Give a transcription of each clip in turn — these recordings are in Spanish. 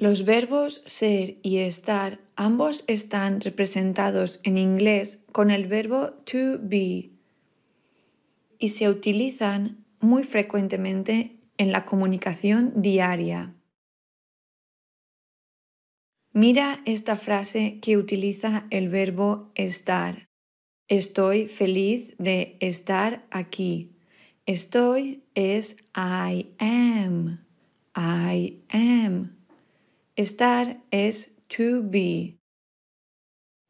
Los verbos ser y estar ambos están representados en inglés con el verbo to be y se utilizan muy frecuentemente en la comunicación diaria. Mira esta frase que utiliza el verbo estar. Estoy feliz de estar aquí. Estoy es I am. I am. Estar es to be.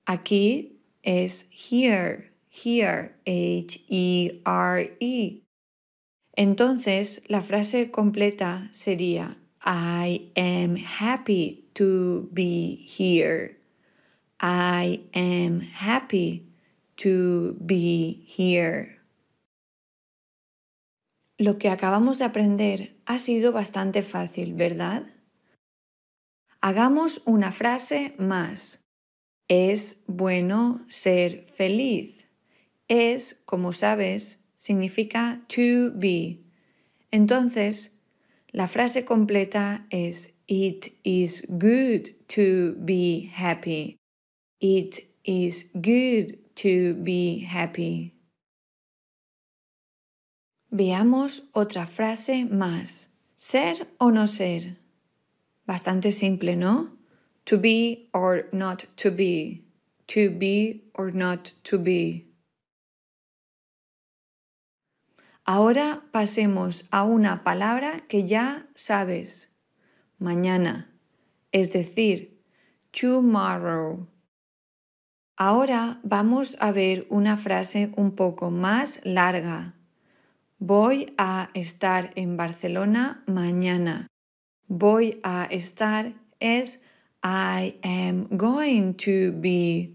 Aquí es here, here, H-E-R-E. E. Entonces, la frase completa sería I am happy to be here. I am happy to be here. Lo que acabamos de aprender ha sido bastante fácil, ¿verdad? Hagamos una frase más. Es bueno ser feliz. Es, como sabes, significa to be. Entonces, la frase completa es It is good to be happy. It is good to be happy. Veamos otra frase más. ¿Ser o no ser? bastante simple, ¿no? To be or not to be. To be or not to be. Ahora pasemos a una palabra que ya sabes. Mañana. Es decir, tomorrow. Ahora vamos a ver una frase un poco más larga. Voy a estar en Barcelona mañana voy a estar es I am going to be.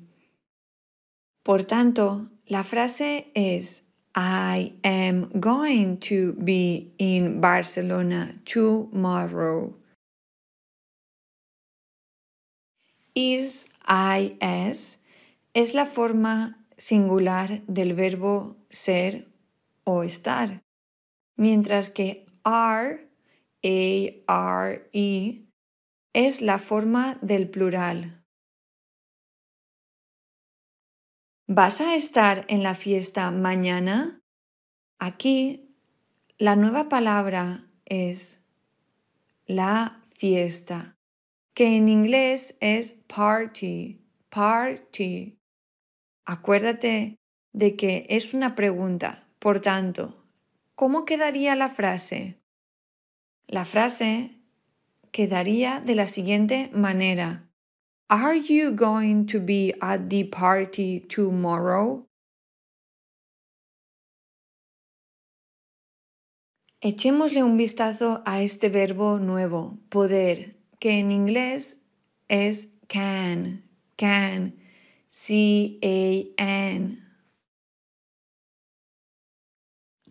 Por tanto, la frase es I am going to be in Barcelona tomorrow. Is, I, es es la forma singular del verbo ser o estar, mientras que are a-R-E, es la forma del plural. ¿Vas a estar en la fiesta mañana? Aquí la nueva palabra es la fiesta, que en inglés es party, party. Acuérdate de que es una pregunta, por tanto, ¿cómo quedaría la frase? La frase quedaría de la siguiente manera. Are you going to be at the party tomorrow? Echémosle un vistazo a este verbo nuevo, poder, que en inglés es can, can, C-A-N.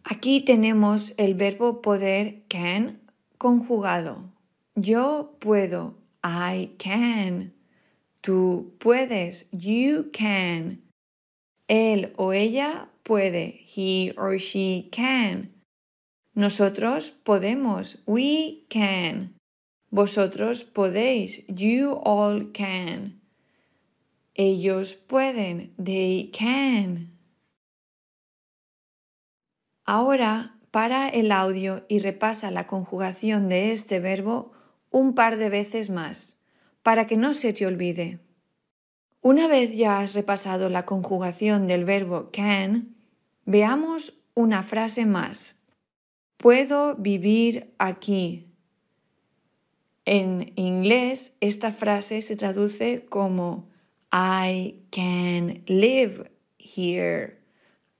Aquí tenemos el verbo poder can conjugado. Yo puedo, I can. Tú puedes, you can. Él o ella puede, he or she can. Nosotros podemos, we can. Vosotros podéis, you all can. Ellos pueden, they can. Ahora para el audio y repasa la conjugación de este verbo un par de veces más, para que no se te olvide. Una vez ya has repasado la conjugación del verbo can, veamos una frase más. Puedo vivir aquí. En inglés, esta frase se traduce como I can live here.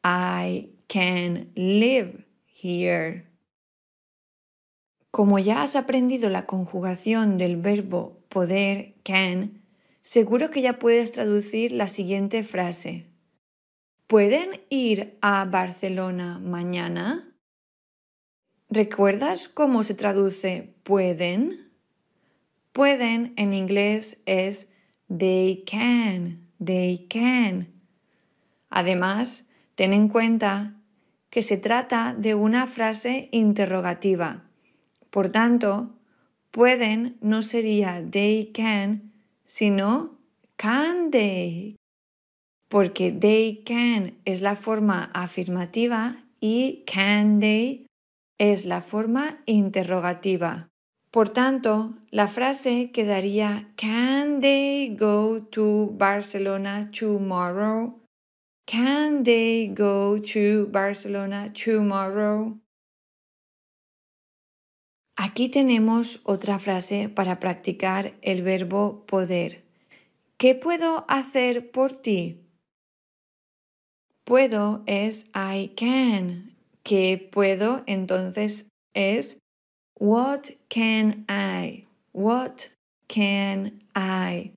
I can live. Como ya has aprendido la conjugación del verbo poder, can, seguro que ya puedes traducir la siguiente frase. ¿Pueden ir a Barcelona mañana? ¿Recuerdas cómo se traduce pueden? Pueden en inglés es they can, they can. Además, ten en cuenta que se trata de una frase interrogativa. Por tanto, pueden no sería they can, sino can they. Porque they can es la forma afirmativa y can they es la forma interrogativa. Por tanto, la frase quedaría Can they go to Barcelona tomorrow? Can they go to Barcelona tomorrow? Aquí tenemos otra frase para practicar el verbo poder. ¿Qué puedo hacer por ti? Puedo es I can. ¿Qué puedo entonces es What can I? What can I?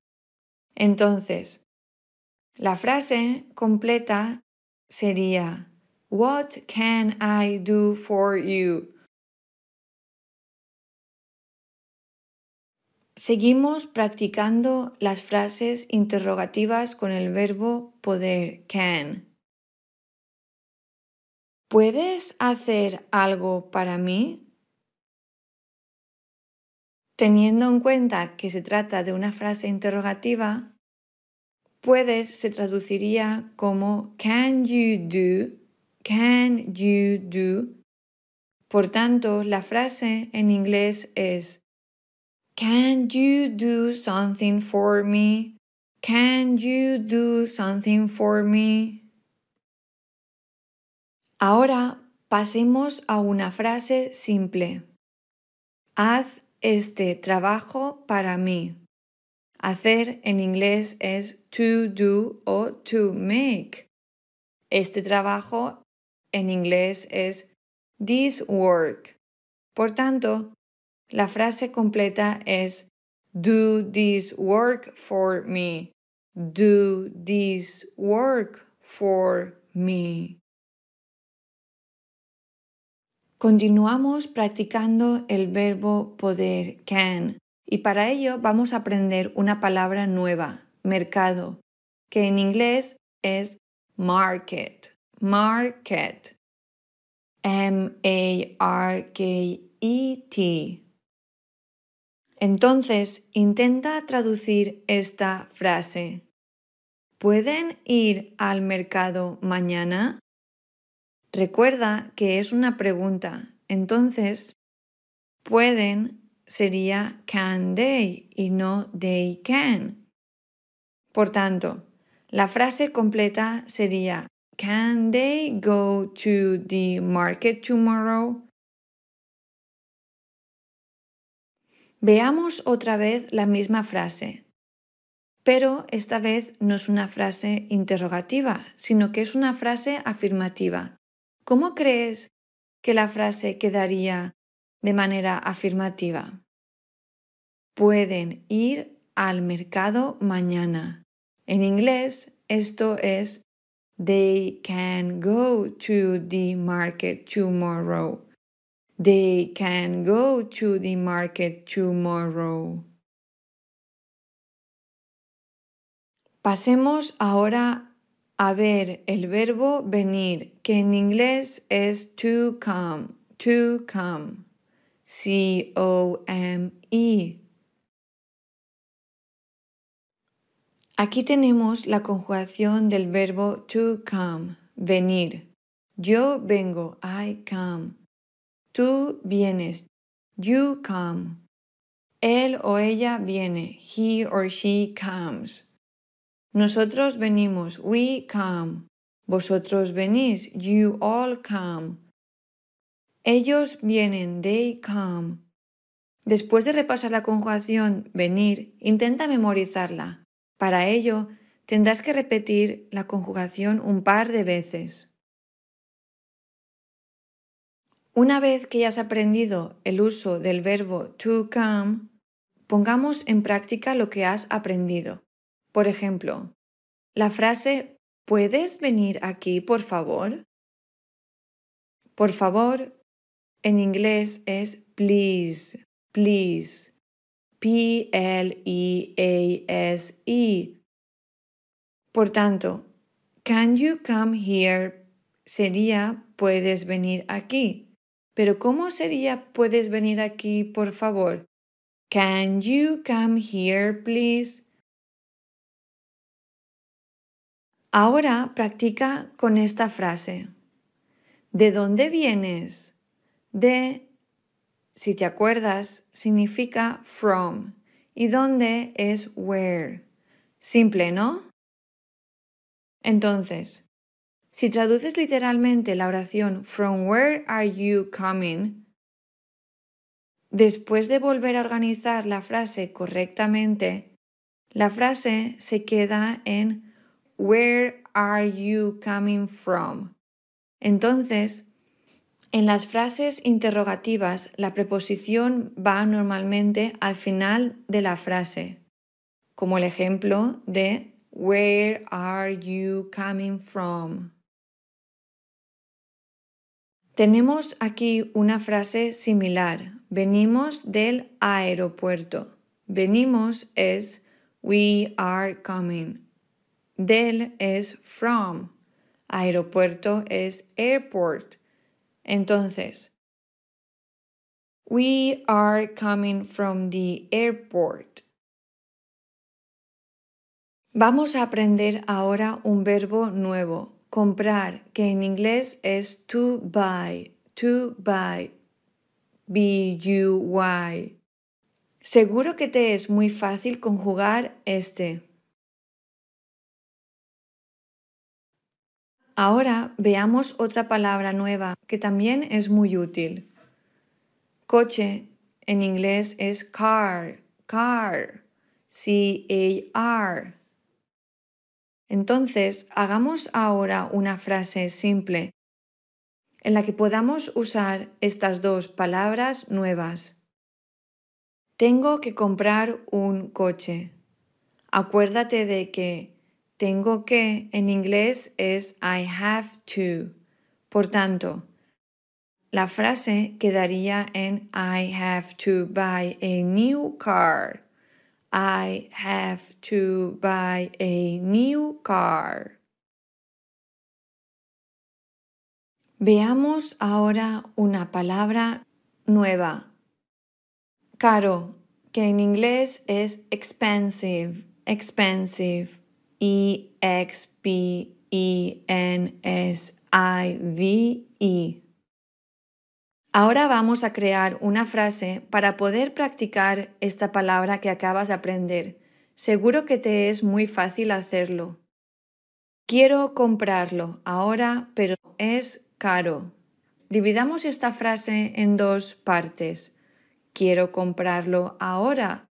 Entonces, la frase completa sería What can I do for you? Seguimos practicando las frases interrogativas con el verbo poder can. ¿Puedes hacer algo para mí? Teniendo en cuenta que se trata de una frase interrogativa, puedes se traduciría como can you do, can you do. Por tanto, la frase en inglés es Can you do something for me? Can you do something for me? Ahora pasemos a una frase simple. Haz este trabajo para mí. Hacer en inglés es to do o to make. Este trabajo en inglés es this work. Por tanto, la frase completa es Do this work for me. Do this work for me. Continuamos practicando el verbo poder can y para ello vamos a aprender una palabra nueva, mercado, que en inglés es market. Market. M-A-R-K-E-T. Entonces, intenta traducir esta frase. ¿Pueden ir al mercado mañana? Recuerda que es una pregunta. Entonces, ¿pueden sería can they y no they can. Por tanto, la frase completa sería Can they go to the market tomorrow? Veamos otra vez la misma frase, pero esta vez no es una frase interrogativa, sino que es una frase afirmativa. ¿Cómo crees que la frase quedaría de manera afirmativa. Pueden ir al mercado mañana. En inglés esto es They can go to the market tomorrow. They can go to the market tomorrow. Pasemos ahora a ver el verbo venir, que en inglés es to come, to come. C-O-M-E. Aquí tenemos la conjugación del verbo to come, venir. Yo vengo, I come. Tú vienes, you come. Él o ella viene, he or she comes. Nosotros venimos, we come. Vosotros venís, you all come. Ellos vienen, they come. Después de repasar la conjugación venir, intenta memorizarla. Para ello, tendrás que repetir la conjugación un par de veces. Una vez que hayas aprendido el uso del verbo to come, pongamos en práctica lo que has aprendido. Por ejemplo, la frase ¿Puedes venir aquí, por favor? Por favor, en inglés es please, please. P-L-E-A-S-E. Por tanto, can you come here sería puedes venir aquí. Pero ¿cómo sería puedes venir aquí, por favor? Can you come here, please? Ahora practica con esta frase. ¿De dónde vienes? de, si te acuerdas, significa from y dónde es where. Simple, ¿no? Entonces, si traduces literalmente la oración From where are you coming? Después de volver a organizar la frase correctamente, la frase se queda en Where are you coming from? Entonces, en las frases interrogativas, la preposición va normalmente al final de la frase, como el ejemplo de Where are you coming from? Tenemos aquí una frase similar. Venimos del aeropuerto. Venimos es We are coming. Del es from. Aeropuerto es airport. Entonces, we are coming from the airport. Vamos a aprender ahora un verbo nuevo, comprar, que en inglés es to buy, to buy, B-U-Y. Seguro que te es muy fácil conjugar este. Ahora veamos otra palabra nueva que también es muy útil. Coche en inglés es car, car, C-A-R. Entonces, hagamos ahora una frase simple en la que podamos usar estas dos palabras nuevas. Tengo que comprar un coche. Acuérdate de que tengo que en inglés es I have to. Por tanto, la frase quedaría en I have to buy a new car. I have to buy a new car. Veamos ahora una palabra nueva. Caro, que en inglés es expensive, expensive. E X P E N S I V E. Ahora vamos a crear una frase para poder practicar esta palabra que acabas de aprender. Seguro que te es muy fácil hacerlo. Quiero comprarlo ahora, pero es caro. Dividamos esta frase en dos partes. Quiero comprarlo ahora,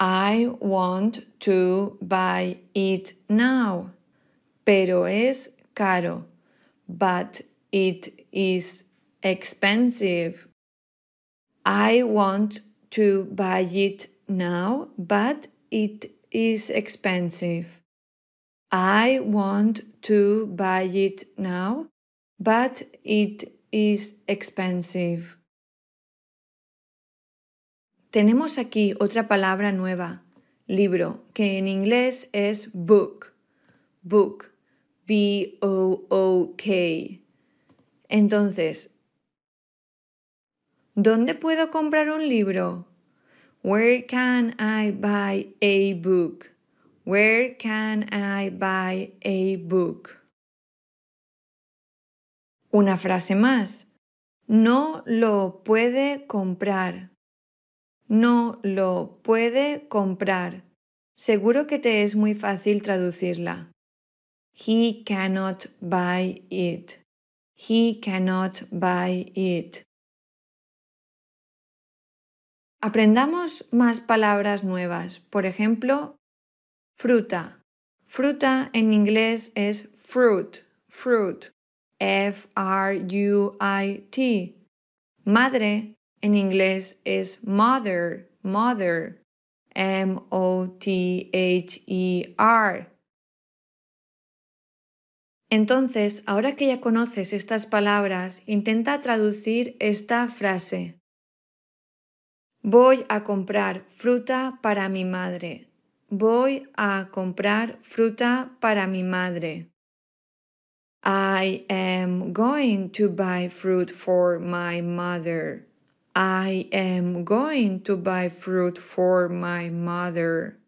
I want to buy it now. Pero es caro. But it is expensive. I want to buy it now, but it is expensive. I want to buy it now, but it is expensive. Tenemos aquí otra palabra nueva, libro, que en inglés es book. Book. B-O-O-K. Entonces, ¿dónde puedo comprar un libro? Where can I buy a book? Where can I buy a book? Una frase más. No lo puede comprar. No lo puede comprar. Seguro que te es muy fácil traducirla. He cannot buy it. He cannot buy it. Aprendamos más palabras nuevas. Por ejemplo, fruta. Fruta en inglés es fruit, fruit. F R U I T. Madre en inglés es mother, mother, M-O-T-H-E-R. Entonces, ahora que ya conoces estas palabras, intenta traducir esta frase. Voy a comprar fruta para mi madre. Voy a comprar fruta para mi madre. I am going to buy fruit for my mother. I am going to buy fruit for my mother.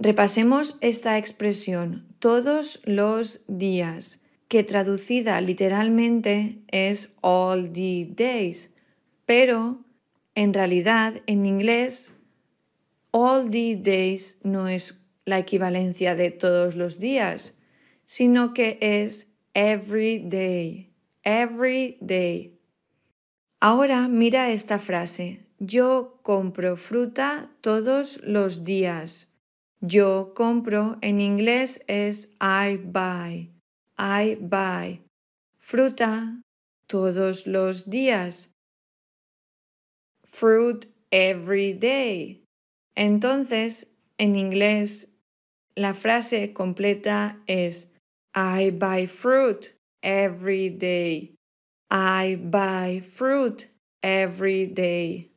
Repasemos esta expresión todos los días, que traducida literalmente es all the days, pero en realidad en inglés all the days no es la equivalencia de todos los días, sino que es every day, every day. Ahora mira esta frase. Yo compro fruta todos los días. Yo compro en inglés es I buy. I buy. Fruta todos los días. Fruit every day. Entonces, en inglés, la frase completa es I buy fruit every day. I buy fruit every day.